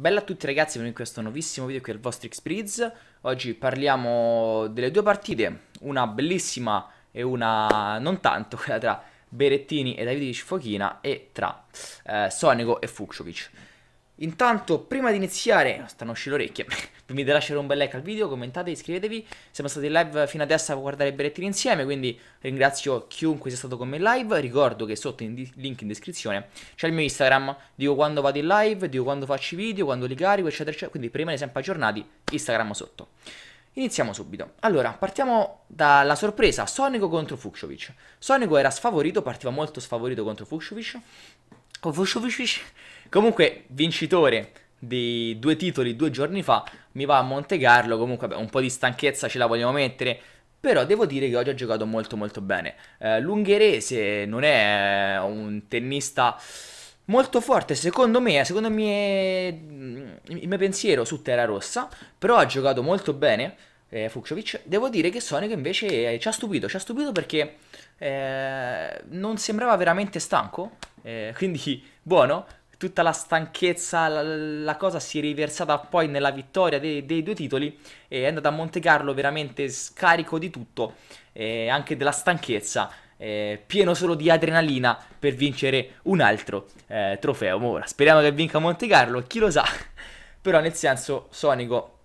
Bella a tutti ragazzi, benvenuti in questo nuovissimo video qui al vostro Xpriz Oggi parliamo delle due partite, una bellissima e una non tanto, quella tra Berettini e Davide Cifochina e tra eh, Sonego e Fukcovic Intanto, prima di iniziare, stanno uscendo le orecchie, vi invito a lasciare un bel like al video, commentate, iscrivetevi. Siamo stati in live fino adesso a guardare i berrettini insieme, quindi ringrazio chiunque sia stato con me in live. Ricordo che sotto il link in descrizione c'è il mio Instagram, dico quando vado in live, dico quando faccio i video, quando li carico, eccetera, eccetera. Quindi per rimanere sempre aggiornati, Instagram sotto. Iniziamo subito. Allora, partiamo dalla sorpresa, Sonico contro Fucsovic. Sonico era sfavorito, partiva molto sfavorito contro Fucsovic Comunque, vincitore dei due titoli due giorni fa, mi va a Monte Carlo, comunque beh, un po' di stanchezza ce la vogliamo mettere, però devo dire che oggi ha giocato molto molto bene. Eh, L'ungherese non è eh, un tennista molto forte, secondo me, eh, secondo me, il mio pensiero su Terra Rossa, però ha giocato molto bene, eh, Fucsovic. Devo dire che Sonico invece eh, ci ha stupito, ci ha stupito perché eh, non sembrava veramente stanco, eh, quindi buono, tutta la stanchezza, la, la, cosa si è riversata poi nella vittoria dei, dei due titoli e è andata a Monte Carlo veramente scarico di tutto, eh, anche della stanchezza, eh, pieno solo di adrenalina per vincere un altro eh, trofeo. ora speriamo che vinca Monte Carlo, chi lo sa, però nel senso Sonico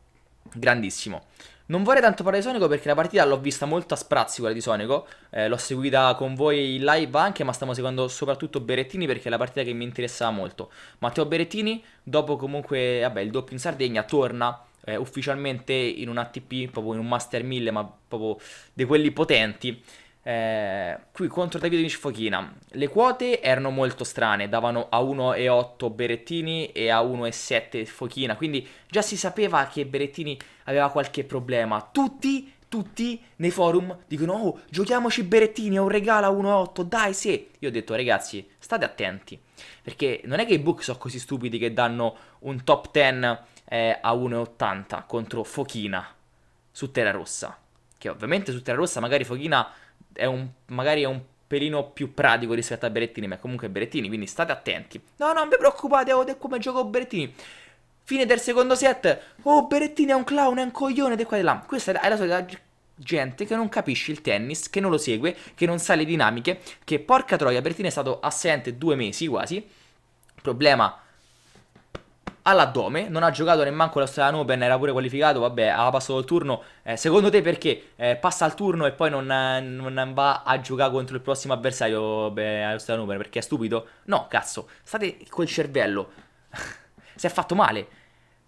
grandissimo. Non vorrei tanto parlare di Sonico perché la partita l'ho vista molto a sprazzi quella di Sonico, eh, l'ho seguita con voi in live anche, ma stiamo seguendo soprattutto Berettini perché è la partita che mi interessava molto. Matteo Berettini, dopo comunque vabbè, il doppio in Sardegna, torna eh, ufficialmente in un ATP, proprio in un Master 1000, ma proprio di quelli potenti, eh, qui contro Davide Vinci Fochina le quote erano molto strane, davano a 1,8 Berettini e a 1,7 Fochina, quindi già si sapeva che Berettini aveva qualche problema. Tutti, tutti nei forum dicono "Oh, giochiamoci Berettini, è un regalo a 1,8, dai sì". Io ho detto "Ragazzi, state attenti, perché non è che i book sono così stupidi che danno un top 10 eh, a 1,80 contro Fochina su Terra Rossa". Che ovviamente su Terra Rossa magari Fochina è un, magari è un pelino più pratico rispetto a Berettini, ma comunque Berettini, quindi state attenti. No, non vi preoccupate, oh, è come gioco Berettini. Fine del secondo set. Oh, Berettini è un clown, è un coglione, di qua e là. Questa è la solita gente che non capisce il tennis, che non lo segue, che non sa le dinamiche, che porca troia, Berettini è stato assente due mesi quasi, problema all'addome, non ha giocato nemmeno l'Australian Open, era pure qualificato, vabbè, ha passato il turno. Eh, secondo te perché eh, passa il turno e poi non, non, va a giocare contro il prossimo avversario beh, all'Australian Open? Perché è stupido? No, cazzo, state col cervello. si è fatto male.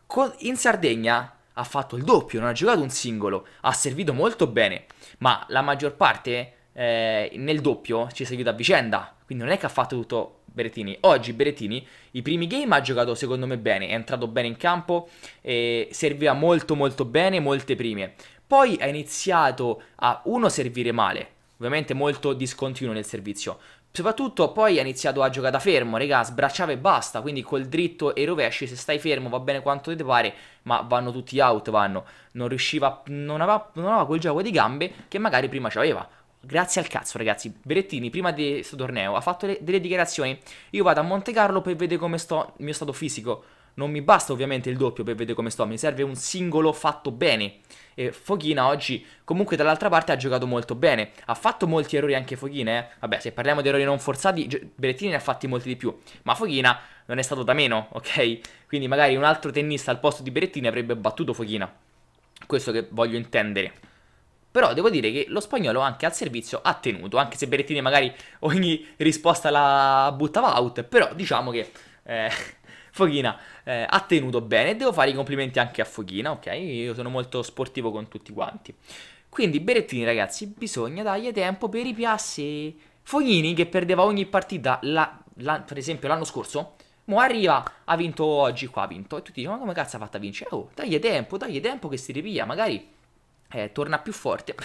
Con, in Sardegna ha fatto il doppio, non ha giocato un singolo, ha servito molto bene, ma la maggior parte eh, nel doppio ci ha seguito a vicenda, quindi non è che ha fatto tutto Berettini. Oggi Berettini, i primi game ha giocato secondo me bene, è entrato bene in campo, e serviva molto molto bene, molte prime. Poi ha iniziato a, uno, servire male, ovviamente molto discontinuo nel servizio. Soprattutto poi ha iniziato a giocare da fermo, regà, sbracciava e basta, quindi col dritto e rovesci, se stai fermo va bene quanto ti pare, ma vanno tutti out, vanno. Non riusciva, non aveva, non aveva quel gioco di gambe che magari prima ci aveva. Grazie al cazzo, ragazzi. Berettini, prima di questo torneo, ha fatto le, delle dichiarazioni. Io vado a Monte Carlo per vedere come sto il mio stato fisico. Non mi basta ovviamente il doppio per vedere come sto, mi serve un singolo fatto bene. E Foghina oggi comunque dall'altra parte ha giocato molto bene. Ha fatto molti errori anche Foghina, eh? Vabbè, se parliamo di errori non forzati, Berettini ne ha fatti molti di più. Ma Foghina non è stato da meno, ok? Quindi magari un altro tennista al posto di Berettini avrebbe battuto Foghina. Questo che voglio intendere però devo dire che lo spagnolo anche al servizio ha tenuto, anche se Berettini magari ogni risposta la buttava out, però diciamo che eh, Foghina eh, ha tenuto bene e devo fare i complimenti anche a Foghina, ok? Io sono molto sportivo con tutti quanti. Quindi Berettini ragazzi, bisogna dargli tempo per i piassi. Foghini che perdeva ogni partita, la, la, per esempio l'anno scorso, Mo arriva, ha vinto oggi qua, ha vinto. E tutti dicono, ma come cazzo ha fatto a vincere? Oh, dagli tempo, dagli tempo che si ripiglia, magari eh, torna più forte.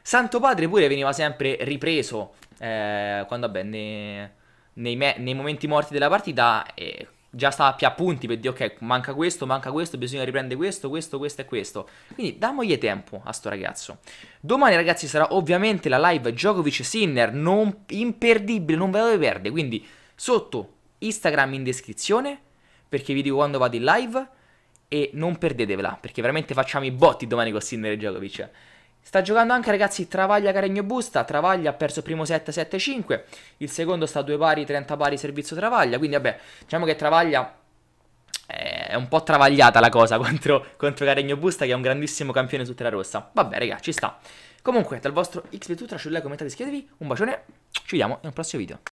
Santo Padre pure veniva sempre ripreso eh, quando, vabbè, nei, nei, me- nei, momenti morti della partita eh, già stava più a punti per dire ok, manca questo, manca questo, bisogna riprendere questo, questo, questo e questo. Quindi dammogli tempo a sto ragazzo. Domani ragazzi sarà ovviamente la live Djokovic-Sinner, non, imperdibile, non ve la dovete perdere, quindi sotto Instagram in descrizione perché vi dico quando vado in live e non perdetevela, perché veramente facciamo i botti domani con Sinner e Djokovic. Sta giocando anche ragazzi Travaglia Caregno Busta, Travaglia ha perso il primo set 7 5 il secondo sta a 2 pari, 30 pari servizio Travaglia, quindi vabbè, diciamo che Travaglia eh, è un po' travagliata la cosa contro, contro Caregno Busta che è un grandissimo campione su terra rossa. Vabbè ragazzi, ci sta. Comunque, dal vostro XVTutra, lascio il like, commentate, iscrivetevi, un bacione, ci vediamo in un prossimo video.